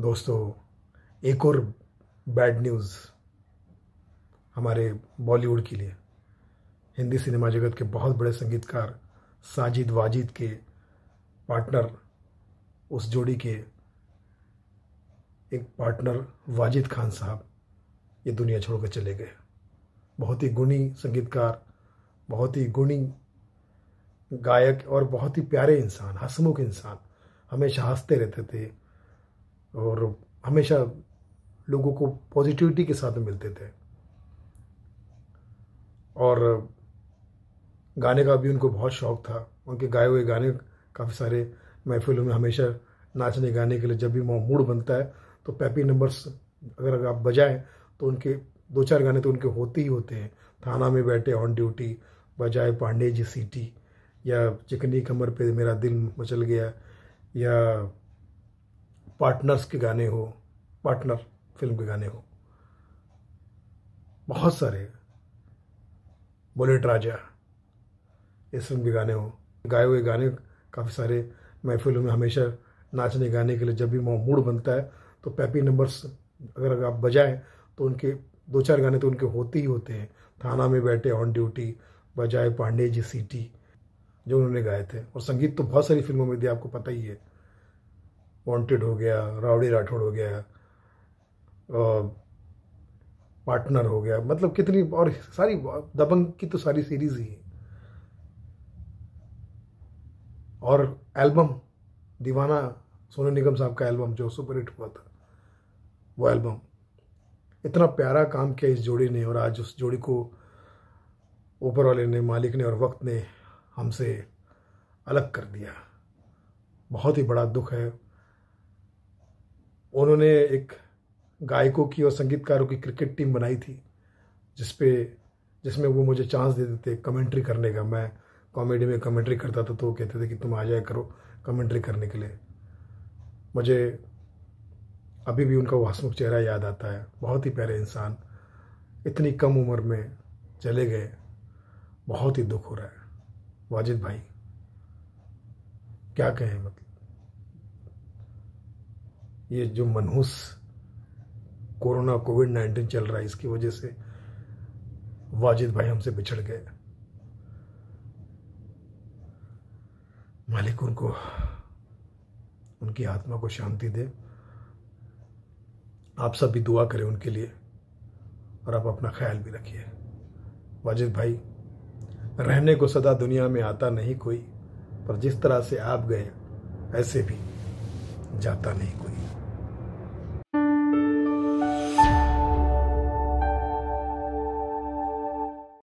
दोस्तों एक और बैड न्यूज़ हमारे बॉलीवुड के लिए हिंदी सिनेमा जगत के बहुत बड़े संगीतकार साजिद वाजिद के पार्टनर उस जोड़ी के एक पार्टनर वाजिद खान साहब ये दुनिया छोड़ कर चले गए बहुत ही गुणी संगीतकार बहुत ही गुणी गायक और बहुत ही प्यारे इंसान हंसमुख इंसान हमेशा हंसते रहते थे और हमेशा लोगों को पॉजिटिविटी के साथ मिलते थे और गाने का भी उनको बहुत शौक़ था उनके गाए हुए गाने काफ़ी सारे महफिलों में हमेशा नाचने गाने के लिए जब भी मूड बनता है तो पैपी नंबर्स अगर आप बजाएं तो उनके दो चार गाने तो उनके होते ही होते हैं थाना में बैठे ऑन ड्यूटी बजाए पांडे जी सीटी या चिकनी कमर पे मेरा दिल मचल गया या पार्टनर्स के गाने हो पार्टनर फिल्म के गाने हो बहुत सारे बुलेट राजा इस फिल्म के गाने हो गाए हुए गाने काफ़ी सारे महफिलों में हमेशा नाचने गाने के लिए जब भी मूड बनता है तो पैपी नंबर्स अगर, अगर आप बजाएं तो उनके दो चार गाने तो उनके होते ही होते हैं थाना में बैठे ऑन ड्यूटी बजाए पांडे जी सीटी जो उन्होंने गाए थे और संगीत तो बहुत सारी फिल्मों में दिया आपको पता ही है वांटेड हो गया रावड़ी राठौड़ हो गया पार्टनर हो गया मतलब कितनी और सारी दबंग की तो सारी सीरीज ही है और एल्बम दीवाना सोनू निगम साहब का एल्बम जो सुपर हिट हुआ था वो एल्बम इतना प्यारा काम किया इस जोड़ी ने और आज उस जोड़ी को ऊपर वाले ने मालिक ने और वक्त ने हमसे अलग कर दिया बहुत ही बड़ा दुख है उन्होंने एक गायकों की और संगीतकारों की क्रिकेट टीम बनाई थी जिसपे जिसमें वो मुझे चांस दे देते कमेंट्री करने का मैं कॉमेडी में कमेंट्री करता था तो वो कहते थे कि तुम आ जाया करो कमेंट्री करने के लिए मुझे अभी भी उनका वो हंसमुख चेहरा याद आता है बहुत ही प्यारे इंसान इतनी कम उम्र में चले गए बहुत ही दुख हो रहा है वाजिद भाई क्या कहें मतलब ये जो मनहूस कोरोना कोविड नाइन्टीन चल रहा है इसकी वजह से वाजिद भाई हमसे बिछड़ गए मालिक उनको उनकी आत्मा को शांति दे आप सब भी दुआ करें उनके लिए और आप अपना ख्याल भी रखिए वाजिद भाई रहने को सदा दुनिया में आता नहीं कोई पर जिस तरह से आप गए ऐसे भी जाता नहीं कोई